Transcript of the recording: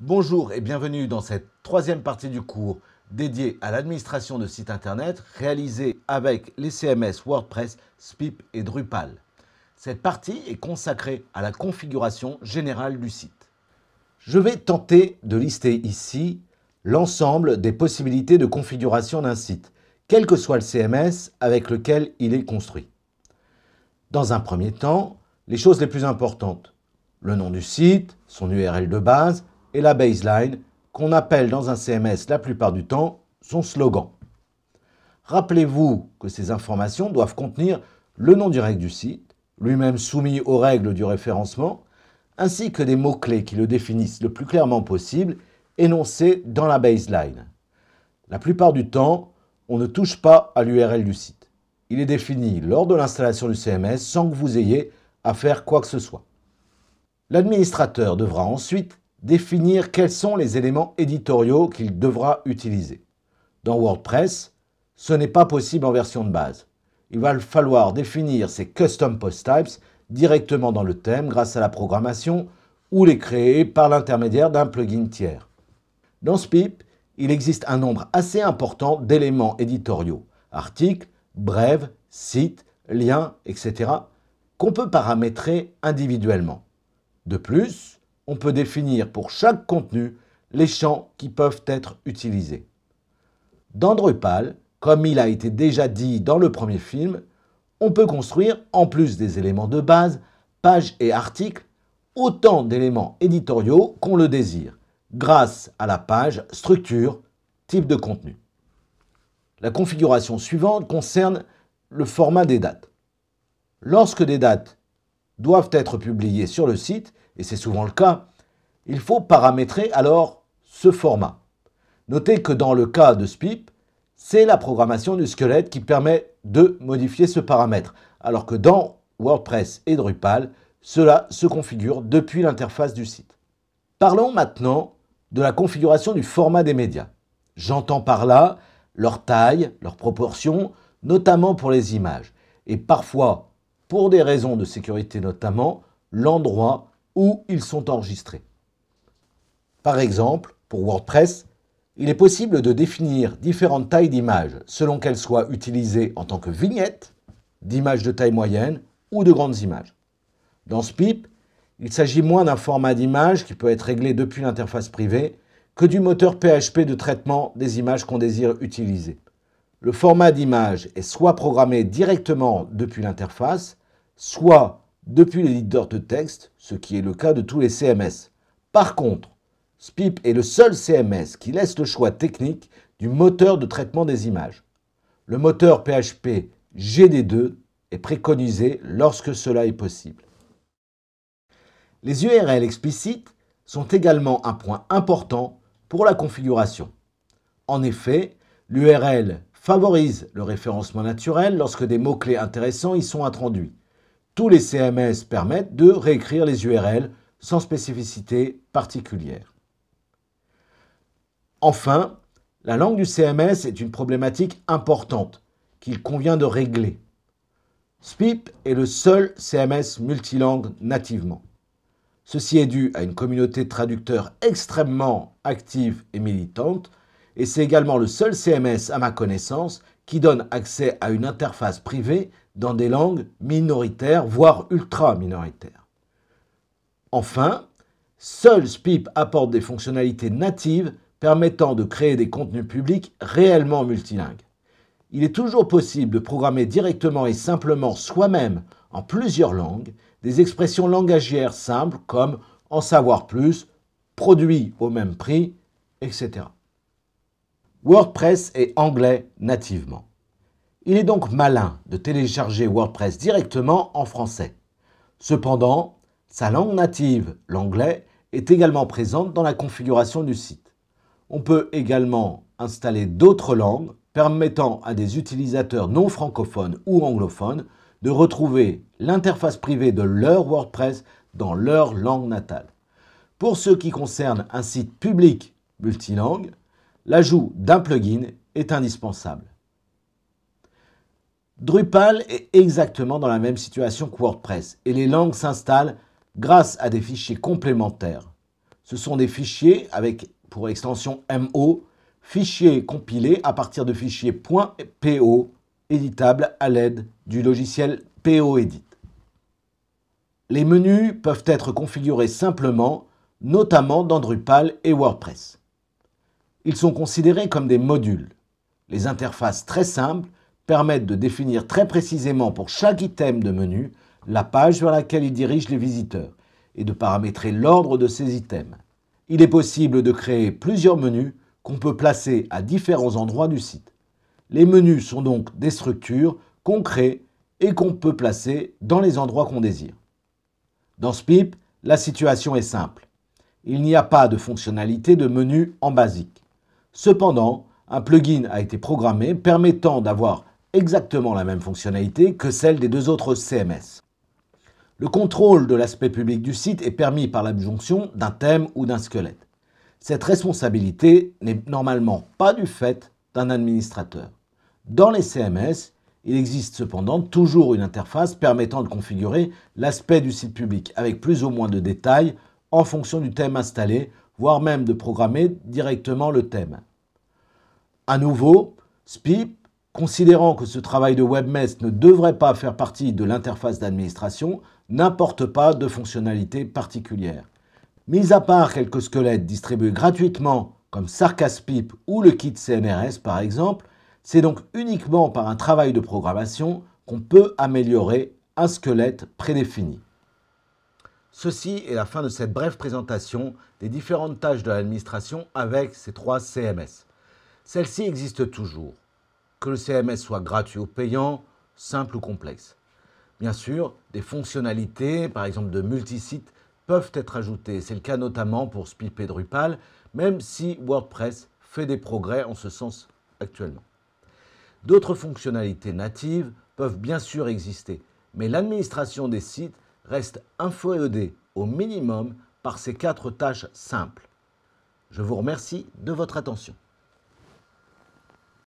Bonjour et bienvenue dans cette troisième partie du cours dédié à l'administration de sites internet réalisé avec les CMS WordPress, SPIP et Drupal. Cette partie est consacrée à la configuration générale du site. Je vais tenter de lister ici l'ensemble des possibilités de configuration d'un site, quel que soit le CMS avec lequel il est construit. Dans un premier temps, les choses les plus importantes. Le nom du site, son URL de base, et la baseline, qu'on appelle dans un CMS la plupart du temps son slogan. Rappelez-vous que ces informations doivent contenir le nom direct du site, lui-même soumis aux règles du référencement, ainsi que des mots-clés qui le définissent le plus clairement possible, énoncés dans la baseline. La plupart du temps, on ne touche pas à l'URL du site. Il est défini lors de l'installation du CMS sans que vous ayez à faire quoi que ce soit. L'administrateur devra ensuite définir quels sont les éléments éditoriaux qu'il devra utiliser. Dans WordPress, ce n'est pas possible en version de base. Il va falloir définir ces custom post types directement dans le thème grâce à la programmation ou les créer par l'intermédiaire d'un plugin tiers. Dans SPIP, il existe un nombre assez important d'éléments éditoriaux, articles, brèves, sites, liens, etc., qu'on peut paramétrer individuellement. De plus, on peut définir pour chaque contenu les champs qui peuvent être utilisés. Dans Drupal, comme il a été déjà dit dans le premier film, on peut construire, en plus des éléments de base, pages et articles, autant d'éléments éditoriaux qu'on le désire, grâce à la page structure type de contenu. La configuration suivante concerne le format des dates. Lorsque des dates doivent être publiées sur le site, et c'est souvent le cas, il faut paramétrer alors ce format. Notez que dans le cas de SPIP, c'est la programmation du squelette qui permet de modifier ce paramètre, alors que dans WordPress et Drupal, cela se configure depuis l'interface du site. Parlons maintenant de la configuration du format des médias. J'entends par là leur taille, leur proportion, notamment pour les images, et parfois, pour des raisons de sécurité notamment, l'endroit où ils sont enregistrés. Par exemple, pour WordPress, il est possible de définir différentes tailles d'images selon qu'elles soient utilisées en tant que vignettes, d'images de taille moyenne ou de grandes images. Dans SPIP, il s'agit moins d'un format d'image qui peut être réglé depuis l'interface privée que du moteur PHP de traitement des images qu'on désire utiliser. Le format d'image est soit programmé directement depuis l'interface, soit depuis l'éditeur de texte, ce qui est le cas de tous les CMS. Par contre, SPIP est le seul CMS qui laisse le choix technique du moteur de traitement des images. Le moteur PHP GD2 est préconisé lorsque cela est possible. Les URL explicites sont également un point important pour la configuration. En effet, l'URL favorise le référencement naturel lorsque des mots-clés intéressants y sont introduits tous les CMS permettent de réécrire les URL sans spécificité particulière. Enfin, la langue du CMS est une problématique importante qu'il convient de régler. SPIP est le seul CMS multilangue nativement. Ceci est dû à une communauté de traducteurs extrêmement active et militante, et c'est également le seul CMS à ma connaissance qui donne accès à une interface privée dans des langues minoritaires, voire ultra-minoritaires. Enfin, seul SPIP apporte des fonctionnalités natives permettant de créer des contenus publics réellement multilingues. Il est toujours possible de programmer directement et simplement soi-même, en plusieurs langues, des expressions langagières simples comme en savoir plus, produit au même prix, etc. WordPress est anglais nativement. Il est donc malin de télécharger WordPress directement en français. Cependant, sa langue native, l'anglais, est également présente dans la configuration du site. On peut également installer d'autres langues permettant à des utilisateurs non francophones ou anglophones de retrouver l'interface privée de leur WordPress dans leur langue natale. Pour ce qui concerne un site public multilingue, l'ajout d'un plugin est indispensable. Drupal est exactement dans la même situation que WordPress et les langues s'installent grâce à des fichiers complémentaires. Ce sont des fichiers avec pour extension MO, fichiers compilés à partir de fichiers .po éditables à l'aide du logiciel POEdit. Les menus peuvent être configurés simplement, notamment dans Drupal et WordPress. Ils sont considérés comme des modules. Les interfaces très simples permettent de définir très précisément pour chaque item de menu la page vers laquelle ils dirigent les visiteurs et de paramétrer l'ordre de ces items. Il est possible de créer plusieurs menus qu'on peut placer à différents endroits du site. Les menus sont donc des structures qu'on crée et qu'on peut placer dans les endroits qu'on désire. Dans SPIP, la situation est simple. Il n'y a pas de fonctionnalité de menu en basique. Cependant, un plugin a été programmé permettant d'avoir exactement la même fonctionnalité que celle des deux autres CMS. Le contrôle de l'aspect public du site est permis par l'abjonction d'un thème ou d'un squelette. Cette responsabilité n'est normalement pas du fait d'un administrateur. Dans les CMS, il existe cependant toujours une interface permettant de configurer l'aspect du site public avec plus ou moins de détails en fonction du thème installé voire même de programmer directement le thème. À nouveau, SPIP, considérant que ce travail de webmess ne devrait pas faire partie de l'interface d'administration, n'importe pas de fonctionnalité particulière. Mis à part quelques squelettes distribués gratuitement comme SarcasPip ou le kit CNRS par exemple, c'est donc uniquement par un travail de programmation qu'on peut améliorer un squelette prédéfini. Ceci est la fin de cette brève présentation des différentes tâches de l'administration avec ces trois CMS. Celles-ci existent toujours, que le CMS soit gratuit ou payant, simple ou complexe. Bien sûr, des fonctionnalités, par exemple de multisite, peuvent être ajoutées. C'est le cas notamment pour SPIP et Drupal, même si WordPress fait des progrès en ce sens actuellement. D'autres fonctionnalités natives peuvent bien sûr exister, mais l'administration des sites reste inféodé au minimum par ces quatre tâches simples. Je vous remercie de votre attention.